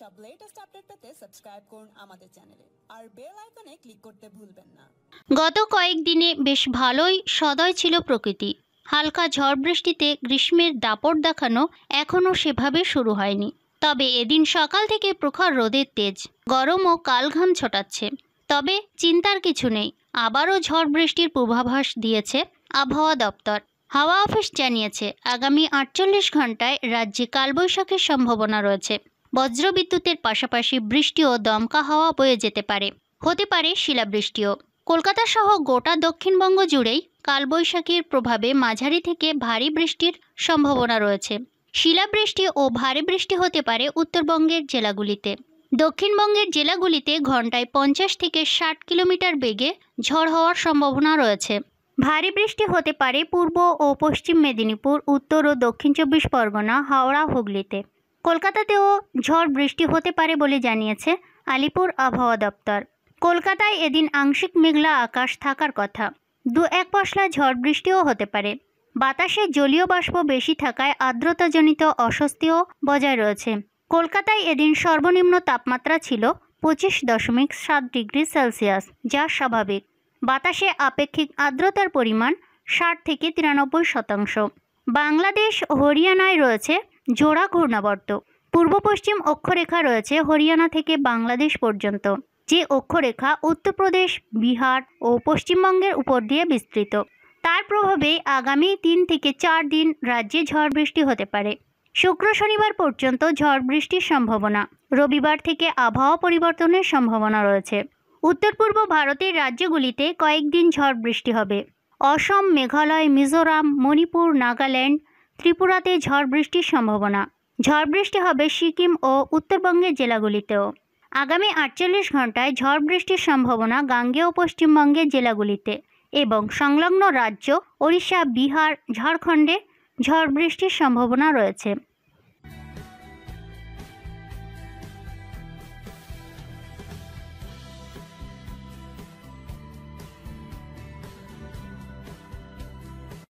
সব latest update পেতে subscribe করুন আমাদের চ্যানেলে আর বেল আইকনে ক্লিক করতে ভুলবেন না গত কয়েকদিনে বেশ ভালোই সদয় ছিল প্রকৃতি হালকা ঝড় বৃষ্টিতে গ্রীষ্মের দাপট দেখানো এখনও সেভাবে শুরু হয়নি তবে এদিন সকাল থেকে প্রখর রোদের তেজ গরম ও কালঘাম ছটাচ্ছে তবে চিন্তার কিছু নেই আবারও ঝড় বৃষ্টির পূর্বাভাস দিয়েছে আবহাওয়া দপ্তর হাওয়া অফিস জানিয়েছে আগামী আটচল্লিশ ঘন্টায় রাজ্যে কালবৈশাখীর সম্ভাবনা রয়েছে বজ্রবিদ্যুতের পাশাপাশি বৃষ্টি ও দমকা হাওয়া বয়ে যেতে পারে হতে পারে শিলাবৃষ্টিও কলকাতা সহ গোটা দক্ষিণবঙ্গ জুড়েই কালবৈশাখীর প্রভাবে মাঝারি থেকে ভারী বৃষ্টির সম্ভাবনা রয়েছে শিলাবৃষ্টি ও ভারী বৃষ্টি হতে পারে উত্তরবঙ্গের জেলাগুলিতে দক্ষিণবঙ্গের জেলাগুলিতে ঘন্টায় পঞ্চাশ থেকে ষাট কিলোমিটার বেগে ঝড় হওয়ার সম্ভাবনা রয়েছে ভারী বৃষ্টি হতে পারে পূর্ব ও পশ্চিম মেদিনীপুর উত্তর ও দক্ষিণ চব্বিশ পরগনা হাওড়া হুগলিতে কলকাতাতেও ঝড় বৃষ্টি হতে পারে বলে জানিয়েছে আলিপুর আবহাওয়া দপ্তর কলকাতায় এদিন আংশিক মেঘলা আকাশ থাকার কথা দু এক পশলা ঝড় বৃষ্টিও হতে পারে বাতাসে জলীয় বাষ্প বেশি থাকায় আর্দ্রতাজনিত অস্বস্তিও বজায় রয়েছে কলকাতায় এদিন সর্বনিম্ন তাপমাত্রা ছিল পঁচিশ দশমিক সাত ডিগ্রি সেলসিয়াস যা স্বাভাবিক বাতাসে আপেক্ষিক আর্দ্রতার পরিমাণ ষাট থেকে তিরানব্বই শতাংশ বাংলাদেশ হরিয়ানায় রয়েছে জোড়া ঘূর্ণাবর্ত পূর্ব পশ্চিম অক্ষরেখা রয়েছে হরিয়ানা থেকে বাংলাদেশ পর্যন্ত যে অক্ষরেখা উত্তরপ্রদেশ বিহার ও পশ্চিমবঙ্গের উপর দিয়ে বিস্তৃত তার প্রভাবে আগামী তিন থেকে চার দিন রাজ্যে ঝড় বৃষ্টি হতে পারে শুক্র শনিবার পর্যন্ত ঝড় বৃষ্টির সম্ভাবনা রবিবার থেকে আবহাওয়া পরিবর্তনের সম্ভাবনা রয়েছে উত্তর পূর্ব ভারতের রাজ্যগুলিতে কয়েকদিন ঝড় বৃষ্টি হবে অসম মেঘালয় মিজোরাম মণিপুর নাগাল্যান্ড ত্রিপুরাতে ঝড় বৃষ্টির সম্ভাবনা ঝড় বৃষ্টি হবে সিকিম ও উত্তরবঙ্গের জেলাগুলিতেও আগামী আটচল্লিশ ঘন্টায় ঝড় বৃষ্টির সম্ভাবনা গাঙ্গেয় পশ্চিমবঙ্গের জেলাগুলিতে এবং সংলগ্ন রাজ্য ওড়িশা বিহার ঝাড়খণ্ডে ঝড় বৃষ্টির সম্ভাবনা রয়েছে